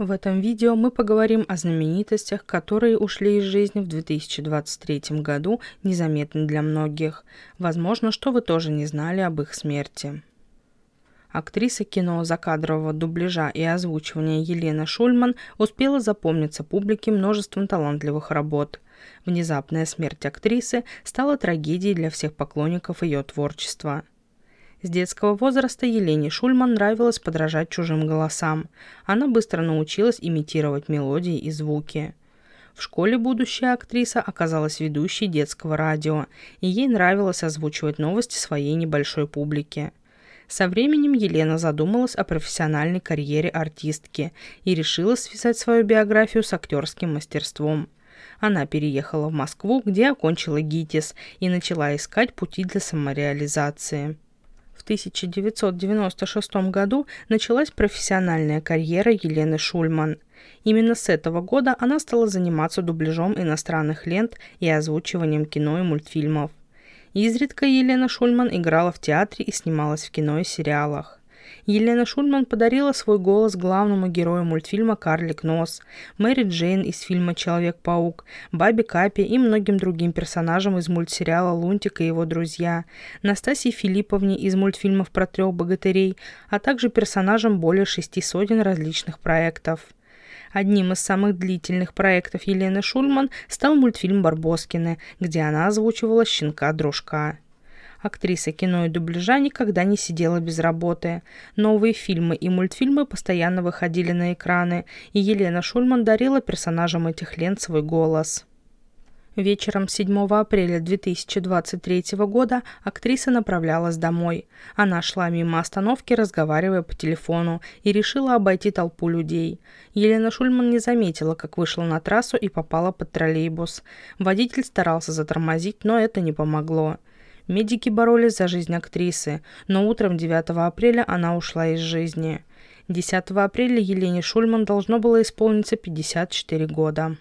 В этом видео мы поговорим о знаменитостях, которые ушли из жизни в 2023 году незаметно для многих. Возможно, что вы тоже не знали об их смерти. Актриса кино закадрового дубляжа и озвучивания Елена Шульман успела запомниться публике множеством талантливых работ. Внезапная смерть актрисы стала трагедией для всех поклонников ее творчества. С детского возраста Елене Шульман нравилось подражать чужим голосам. Она быстро научилась имитировать мелодии и звуки. В школе будущая актриса оказалась ведущей детского радио, и ей нравилось озвучивать новости своей небольшой публике. Со временем Елена задумалась о профессиональной карьере артистки и решила связать свою биографию с актерским мастерством. Она переехала в Москву, где окончила ГИТИС и начала искать пути для самореализации. В 1996 году началась профессиональная карьера Елены Шульман. Именно с этого года она стала заниматься дубляжом иностранных лент и озвучиванием кино и мультфильмов. Изредка Елена Шульман играла в театре и снималась в кино и сериалах. Елена Шульман подарила свой голос главному герою мультфильма «Карлик Нос», Мэри Джейн из фильма «Человек-паук», Баби Капи и многим другим персонажам из мультсериала «Лунтик и его друзья», Настасье Филипповне из мультфильмов про трех богатырей, а также персонажам более шести сотен различных проектов. Одним из самых длительных проектов Елены Шульман стал мультфильм «Барбоскины», где она озвучивала щенка-дружка. Актриса кино и дубляжа никогда не сидела без работы. Новые фильмы и мультфильмы постоянно выходили на экраны, и Елена Шульман дарила персонажам этих лент свой голос. Вечером 7 апреля 2023 года актриса направлялась домой. Она шла мимо остановки, разговаривая по телефону, и решила обойти толпу людей. Елена Шульман не заметила, как вышла на трассу и попала под троллейбус. Водитель старался затормозить, но это не помогло. Медики боролись за жизнь актрисы, но утром 9 апреля она ушла из жизни. 10 апреля Елене Шульман должно было исполниться 54 года.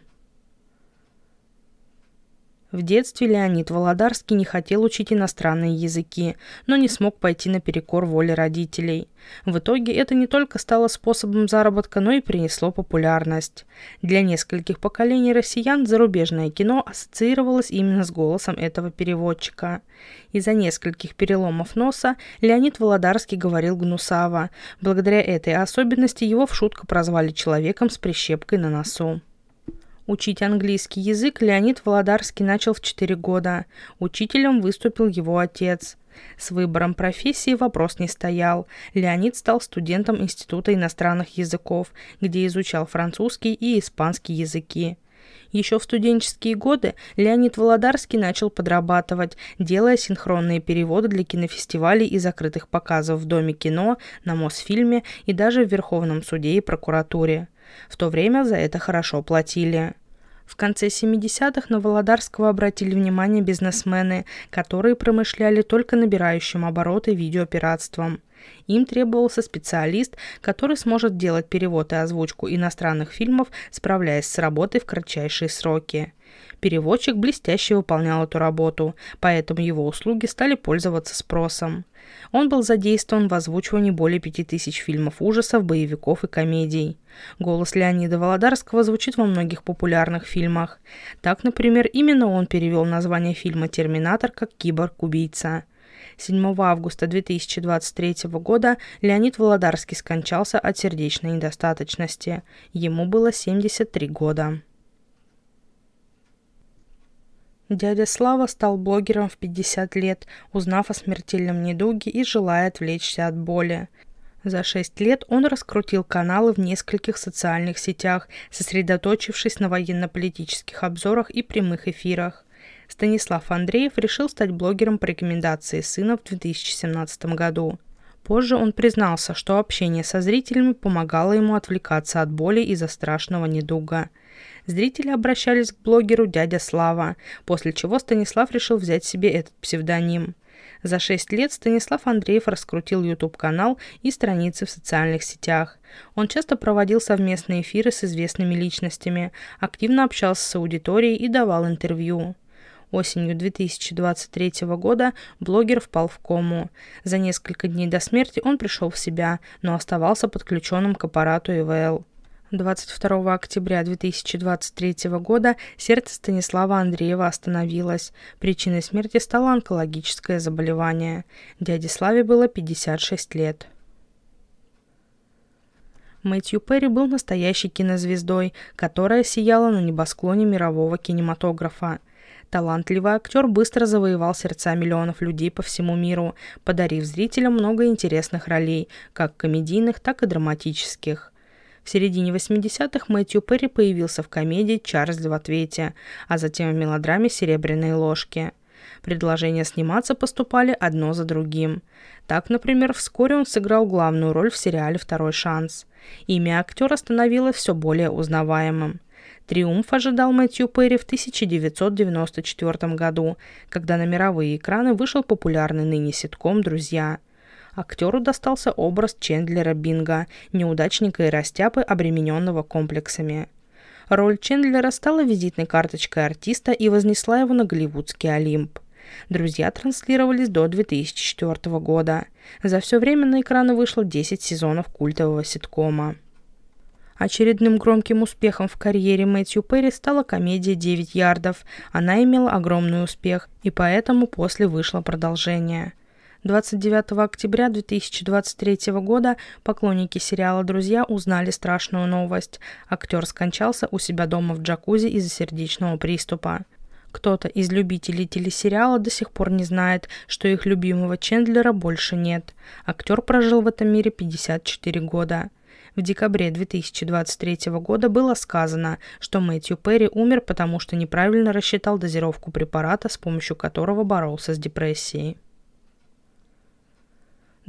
В детстве Леонид Володарский не хотел учить иностранные языки, но не смог пойти наперекор воле родителей. В итоге это не только стало способом заработка, но и принесло популярность. Для нескольких поколений россиян зарубежное кино ассоциировалось именно с голосом этого переводчика. Из-за нескольких переломов носа Леонид Володарский говорил гнусаво. Благодаря этой особенности его в шутку прозвали человеком с прищепкой на носу. Учить английский язык Леонид Володарский начал в 4 года. Учителем выступил его отец. С выбором профессии вопрос не стоял. Леонид стал студентом Института иностранных языков, где изучал французский и испанский языки. Еще в студенческие годы Леонид Володарский начал подрабатывать, делая синхронные переводы для кинофестивалей и закрытых показов в Доме кино, на Мосфильме и даже в Верховном суде и прокуратуре. В то время за это хорошо платили. В конце 70-х на Володарского обратили внимание бизнесмены, которые промышляли только набирающим обороты видеопиратством. Им требовался специалист, который сможет делать перевод и озвучку иностранных фильмов, справляясь с работой в кратчайшие сроки. Переводчик блестяще выполнял эту работу, поэтому его услуги стали пользоваться спросом. Он был задействован в озвучивании более 5000 фильмов ужасов, боевиков и комедий. Голос Леонида Володарского звучит во многих популярных фильмах. Так, например, именно он перевел название фильма «Терминатор» как «Киборг-убийца». 7 августа 2023 года Леонид Володарский скончался от сердечной недостаточности. Ему было 73 года. Дядя Слава стал блогером в 50 лет, узнав о смертельном недуге и желая отвлечься от боли. За шесть лет он раскрутил каналы в нескольких социальных сетях, сосредоточившись на военно-политических обзорах и прямых эфирах. Станислав Андреев решил стать блогером по рекомендации сына в 2017 году. Позже он признался, что общение со зрителями помогало ему отвлекаться от боли из-за страшного недуга. Зрители обращались к блогеру «Дядя Слава», после чего Станислав решил взять себе этот псевдоним. За шесть лет Станислав Андреев раскрутил YouTube-канал и страницы в социальных сетях. Он часто проводил совместные эфиры с известными личностями, активно общался с аудиторией и давал интервью. Осенью 2023 года блогер впал в кому. За несколько дней до смерти он пришел в себя, но оставался подключенным к аппарату ИВЛ. 22 октября 2023 года сердце Станислава Андреева остановилось. Причиной смерти стало онкологическое заболевание. Дяде Славе было 56 лет. Мэтью Перри был настоящей кинозвездой, которая сияла на небосклоне мирового кинематографа. Талантливый актер быстро завоевал сердца миллионов людей по всему миру, подарив зрителям много интересных ролей, как комедийных, так и драматических – в середине 80-х Мэтью Перри появился в комедии «Чарльз в ответе», а затем в мелодраме «Серебряные ложки». Предложения сниматься поступали одно за другим. Так, например, вскоре он сыграл главную роль в сериале «Второй шанс». Имя актера становилось все более узнаваемым. Триумф ожидал Мэтью Перри в 1994 году, когда на мировые экраны вышел популярный ныне ситком «Друзья». Актеру достался образ Чендлера Бинга, неудачника и растяпы, обремененного комплексами. Роль Чендлера стала визитной карточкой артиста и вознесла его на голливудский Олимп. Друзья транслировались до 2004 года. За все время на экраны вышло 10 сезонов культового ситкома. Очередным громким успехом в карьере Мэтью Перри стала комедия «Девять ярдов». Она имела огромный успех, и поэтому после вышло продолжение. 29 октября 2023 года поклонники сериала «Друзья» узнали страшную новость. Актер скончался у себя дома в джакузи из-за сердечного приступа. Кто-то из любителей телесериала до сих пор не знает, что их любимого Чендлера больше нет. Актер прожил в этом мире 54 года. В декабре 2023 года было сказано, что Мэтью Перри умер, потому что неправильно рассчитал дозировку препарата, с помощью которого боролся с депрессией.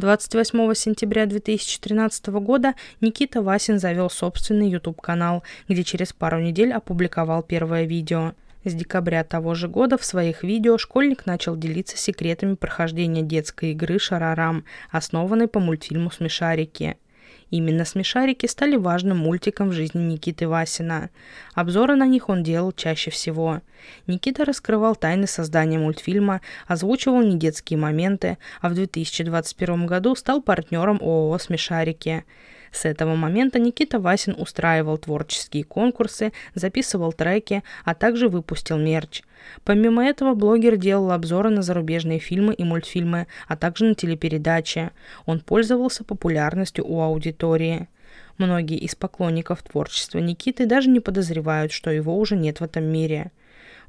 28 сентября 2013 года Никита Васин завел собственный YouTube-канал, где через пару недель опубликовал первое видео. С декабря того же года в своих видео школьник начал делиться секретами прохождения детской игры «Шарарам», основанной по мультфильму «Смешарики». Именно смешарики стали важным мультиком в жизни Никиты Васина. Обзоры на них он делал чаще всего. Никита раскрывал тайны создания мультфильма, озвучивал недетские моменты, а в 2021 году стал партнером ООО «Смешарики». С этого момента Никита Васин устраивал творческие конкурсы, записывал треки, а также выпустил мерч. Помимо этого, блогер делал обзоры на зарубежные фильмы и мультфильмы, а также на телепередачи. Он пользовался популярностью у аудитории. Многие из поклонников творчества Никиты даже не подозревают, что его уже нет в этом мире.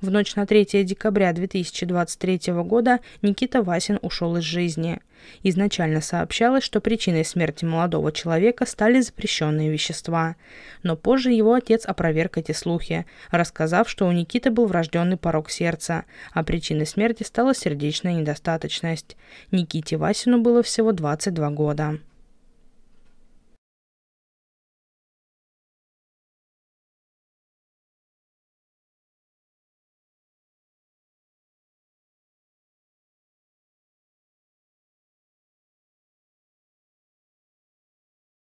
В ночь на 3 декабря 2023 года Никита Васин ушел из жизни. Изначально сообщалось, что причиной смерти молодого человека стали запрещенные вещества. Но позже его отец опроверг эти слухи, рассказав, что у Никиты был врожденный порог сердца, а причиной смерти стала сердечная недостаточность. Никите Васину было всего 22 года.